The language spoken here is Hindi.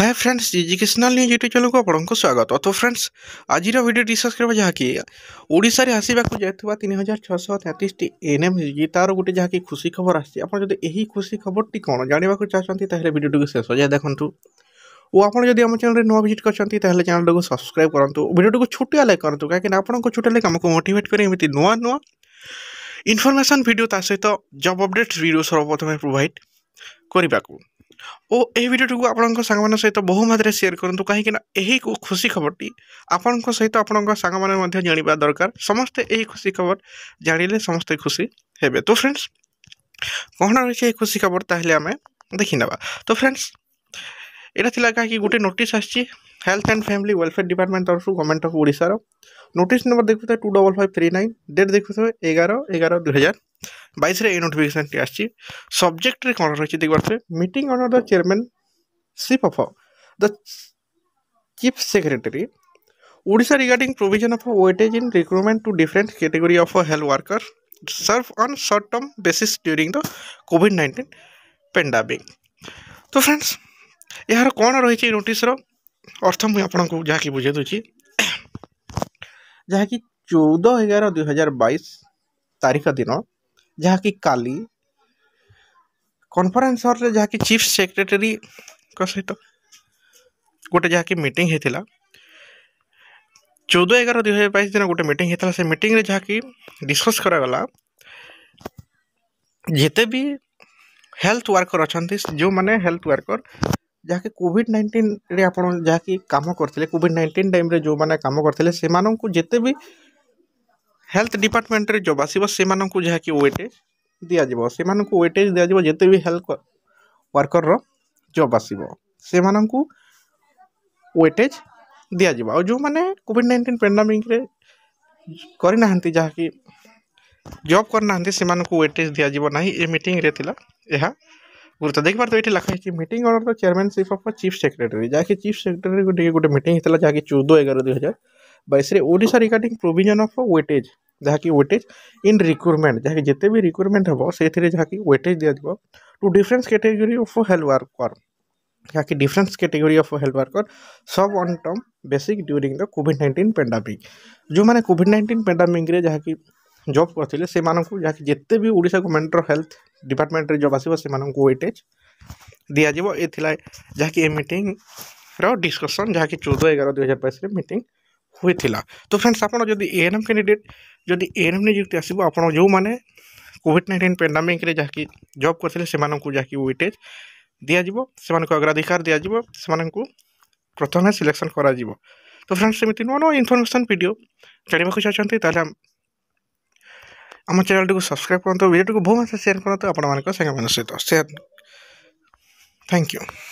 ହାଏ ଫ୍ରେଣ୍ଡସ୍ ଏଜୁକେସନାଲ୍ ନ୍ୟୁଜ୍ ୟୁଟ୍ୟୁବ୍ ଚ୍ୟାନେଲ୍କୁ ଆପଣଙ୍କୁ ସ୍ୱାଗତ ତ ଫ୍ରେଣ୍ଡସ୍ ଆଜିର ଭିଡ଼ିଓ ଡିସ୍କସ୍ କରିବା ଯାହାକି ଓଡ଼ିଶାରେ ଆସିବାକୁ ଯାଉଥିବା ତିନି ହଜାର ଛଅଶହ ତେତିଶଟି ଏନ୍ ଏମ୍ ହେଇଛି ତା'ର ଗୋଟେ ଯାହାକି ଖୁସି ଖବର ଆସିଛି ଆପଣ ଯଦି ଏହି ଖୁସି ଖବରଟି କ'ଣ ଜାଣିବାକୁ ଚାହୁଁଛନ୍ତି ତାହେଲେ ଭିଡ଼ିଓଟିକୁ ଶେଷ ଯାଏ ଦେଖନ୍ତୁ ଓ ଆପଣ ଯଦି ଆମ ଚ୍ୟାନେଲ୍ରେ ନୂଆ ଭିଜିଟ୍ କରିଛନ୍ତି ତାହେଲେ ଚ୍ୟାନେଲ୍ଟିକୁ ସବସ୍କ୍ରାଇବ୍ କରନ୍ତୁ ଭିଡ଼ିଓଟିକୁ ଛୋଟିଆ ଲାଇକ୍ କରନ୍ତୁ କାହିଁକିନା ଆପଣଙ୍କ ଛୋଟିଆ ଲାଇକ୍ ଆମକୁ ମୋଟିଭେଟ୍ କରି ଏମିତି ନୂଆ ନୂଆ ଇନଫର୍ମେସନ୍ ଭିଡ଼ିଓ ତା ସହିତ ଜବ୍ ଅପଡ଼େଟ୍ସ ଭିଡ଼ିଓ ସର୍ବପ୍ରଥମେ ପ୍ରୋଭାଇଡ଼ କରିବାକୁ ଓ ଏହି ଭିଡ଼ିଓଟିକୁ ଆପଣଙ୍କ ସାଙ୍ଗମାନଙ୍କ ସହିତ ବହୁ ମାତ୍ରାରେ ସେୟାର କରନ୍ତୁ କାହିଁକିନା ଏହି ଖୁସି ଖବରଟି ଆପଣଙ୍କ ସହିତ ଆପଣଙ୍କ ସାଙ୍ଗମାନେ ମଧ୍ୟ ଜାଣିବା ଦରକାର ସମସ୍ତେ ଏହି ଖୁସି ଖବର ଜାଣିଲେ ସମସ୍ତେ ଖୁସି ହେବେ ତ ଫ୍ରେଣ୍ଡସ୍ କ'ଣ ରହିଛି ଏହି ଖୁସି ଖବର ତାହେଲେ ଆମେ ଦେଖିନେବା ତ ଫ୍ରେଣ୍ଡସ୍ এটা লা কি গোটে নোটিস আসছে health and family welfare department তরফ গভর্নমেন্ট অফ ওড়শার নোটিস নম্বর দেখুথে two double five three nine date দেখুথে এগার এগার দুই হাজার বাইশের এই নোটিফিকেশানটি আসছে সবজেক্টরে କ'ଣ ରହିଛି ଦେଖିପାରୁଥିବେ meeting under the chairmanship of the chief secretary Odisha regarding provision of weightage in recruitment to different category of health worker serve on short term basis during the COVID nineteen pandemic তো ফ্রেন্ডস ଏହାର କ'ଣ ରହିଛି ଏଇ ନୋଟିସ୍ର ଅର୍ଥ ମୁଁ ଆପଣଙ୍କୁ ଯାହାକି ବୁଝାଇ ଦେଉଛି ଯାହାକି ଚଉଦ ଏଗାର ଦୁଇହଜାର ବାଇଶ ତାରିଖ ଦିନ ଯାହାକି କାଲି କନଫରେନ୍ସ ହଲ୍ରେ ଯାହାକି ଚିଫ୍ ସେକ୍ରେଟେରୀଙ୍କ ସହିତ ଗୋଟେ ଯାହାକି ମିଟିଂ ହେଇଥିଲା ଚଉଦ ଏଗାର ଦୁଇ ହଜାର ବାଇଶ ଦିନ ଗୋଟେ ମିଟିଂ ହେଇଥିଲା ସେ ମିଟିଂରେ ଯାହାକି ଡିସ୍କସ୍ କରାଗଲା ଯେତେ ବି ହେଲ୍ଥ ୱାର୍କର ଅଛନ୍ତି ଯେଉଁମାନେ ହେଲ୍ଥ ୱାର୍କର ଯାହାକି କୋଭିଡ଼ ନାଇଣ୍ଟିନ୍ରେ ଆପଣ ଯାହାକି କାମ କରିଥିଲେ କୋଭିଡ଼ ନାଇଣ୍ଟିନ୍ ଟାଇମ୍ରେ ଯେଉଁମାନେ କାମ କରିଥିଲେ ସେମାନଙ୍କୁ ଯେତେ ବି हेल्थ डिपार्टमेंट रे जब आसवे जहाँकि वेटेज दिज्व से वेटेज दिज्व जिते भी हेल्थ वर्कर रब आसवेटेज दिज्व आ जो मैंने कॉविड नाइंटीन पेंडामिकना जहाँ कि जब करना से वेटेज दिज्व ना ये मीटरे गुरुत्व देखिए तो ये लिखाई मीट अर्डर तो चेयरमैनशिप अफ चीफ सेक्रेटरी जहाँकि चीफ सेक्रेटरी गोटे मीट होता है जहाँकि चौदह एगार दुई हजार बैस रिगार्ड प्रोजन अफ वेटेज जहाँकि वेटेज इन रिक्रुटमेंट जहाँ जिते भी रिक्रुटमेंट हे से जहाँकि वेटेज दिज्व to different category of health worker जहाँ कि different category of health worker सब on term basic during the COVID nineteen pandemic जो मैंने कोविड नाइंटीन पेंडामिक्रे जहाँकि जब करते से जहाँ जिते भी ओडा गवर्नमेंट हेल्थ डिपार्टमेंट जब आसमु वेटेज दिज्व ये जहाँकि मीटिंग रिस्कसन जहाँकि चौदह एगार दुई हजार बैस मीटिंग होता तो फ्रेंड्स आपड़ जब ए एन एम कैंडिडेट जब एन एम निजुक्ति आसो आप जो मैंने कोविड नाइंटीन पेंडामिक जहाँकि जब करते जहाँकि वेटेज दिज्व से अग्राधिकार दिज्व से प्रथम सिलेक्शन कर तो फ्रेंड्स सेमती नुआ नुआ इनफर्मेशन भिड जानवाक चाहते तेल आम चैनल को सब्सक्राइब करते भिडियो को बहुत मैं सेयार करते आपने सहित सेयार थैंक यू